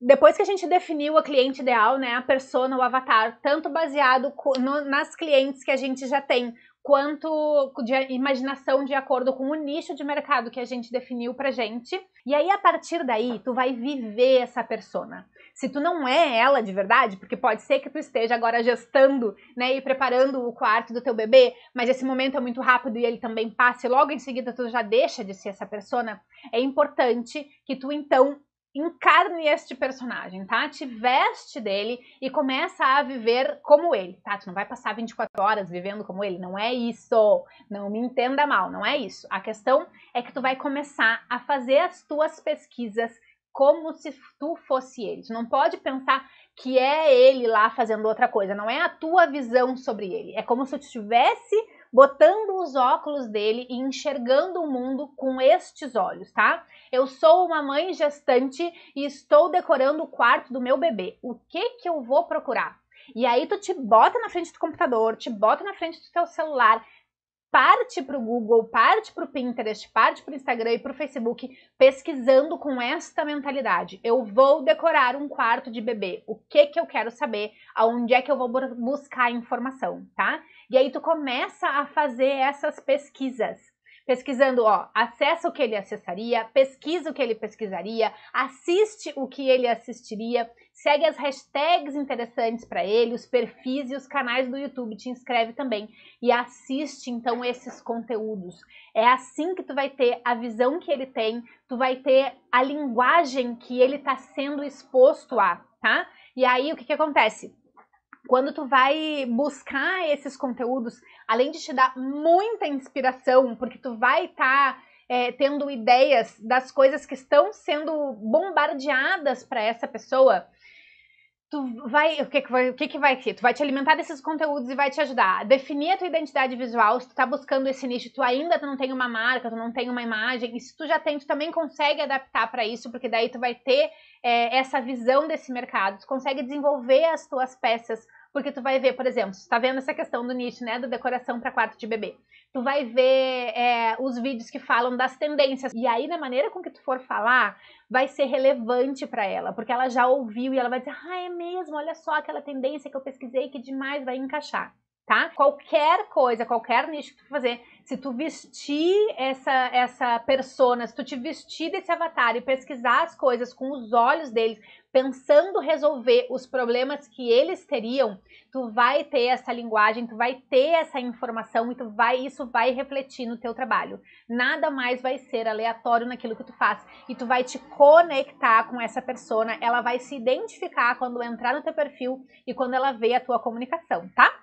depois que a gente definiu a cliente ideal, né, a persona, o avatar, tanto baseado no, nas clientes que a gente já tem, quanto de imaginação de acordo com o nicho de mercado que a gente definiu pra gente. E aí a partir daí, tu vai viver essa persona. Se tu não é ela de verdade, porque pode ser que tu esteja agora gestando, né, e preparando o quarto do teu bebê, mas esse momento é muito rápido e ele também passa e logo em seguida tu já deixa de ser essa persona, é importante que tu então encarne este personagem, tá? Te veste dele e começa a viver como ele, tá? Tu não vai passar 24 horas vivendo como ele, não é isso. Não me entenda mal, não é isso. A questão é que tu vai começar a fazer as tuas pesquisas como se tu fosse ele. Tu não pode pensar que é ele lá fazendo outra coisa, não é a tua visão sobre ele. É como se tu tivesse botando os óculos dele e enxergando o mundo com estes olhos, tá? Eu sou uma mãe gestante e estou decorando o quarto do meu bebê. O que que eu vou procurar? E aí tu te bota na frente do computador, te bota na frente do teu celular parte para o Google, parte para o Pinterest, parte para o Instagram e para o Facebook pesquisando com esta mentalidade. Eu vou decorar um quarto de bebê. O que que eu quero saber? Aonde é que eu vou buscar informação, tá? E aí tu começa a fazer essas pesquisas pesquisando, ó, acessa o que ele acessaria, pesquisa o que ele pesquisaria, assiste o que ele assistiria, segue as hashtags interessantes para ele, os perfis e os canais do YouTube, te inscreve também e assiste então esses conteúdos. É assim que tu vai ter a visão que ele tem, tu vai ter a linguagem que ele está sendo exposto a, tá? E aí o que que acontece? quando tu vai buscar esses conteúdos, além de te dar muita inspiração, porque tu vai estar tá, é, tendo ideias das coisas que estão sendo bombardeadas para essa pessoa, tu vai, o que que vai, o que que vai ser? Tu vai te alimentar desses conteúdos e vai te ajudar a definir a tua identidade visual, se tu tá buscando esse nicho, tu ainda não tem uma marca, tu não tem uma imagem, e se tu já tem, tu também consegue adaptar para isso, porque daí tu vai ter é, essa visão desse mercado, tu consegue desenvolver as tuas peças porque tu vai ver, por exemplo, está vendo essa questão do nicho, né? Da decoração para quarto de bebê. Tu vai ver é, os vídeos que falam das tendências. E aí, na maneira com que tu for falar, vai ser relevante para ela. Porque ela já ouviu e ela vai dizer, ah, é mesmo, olha só aquela tendência que eu pesquisei, que demais vai encaixar tá? Qualquer coisa, qualquer nicho que tu fazer, se tu vestir essa essa persona, se tu te vestir desse avatar e pesquisar as coisas com os olhos deles, pensando resolver os problemas que eles teriam, tu vai ter essa linguagem, tu vai ter essa informação e tu vai isso vai refletir no teu trabalho. Nada mais vai ser aleatório naquilo que tu faz e tu vai te conectar com essa persona, ela vai se identificar quando entrar no teu perfil e quando ela vê a tua comunicação, tá?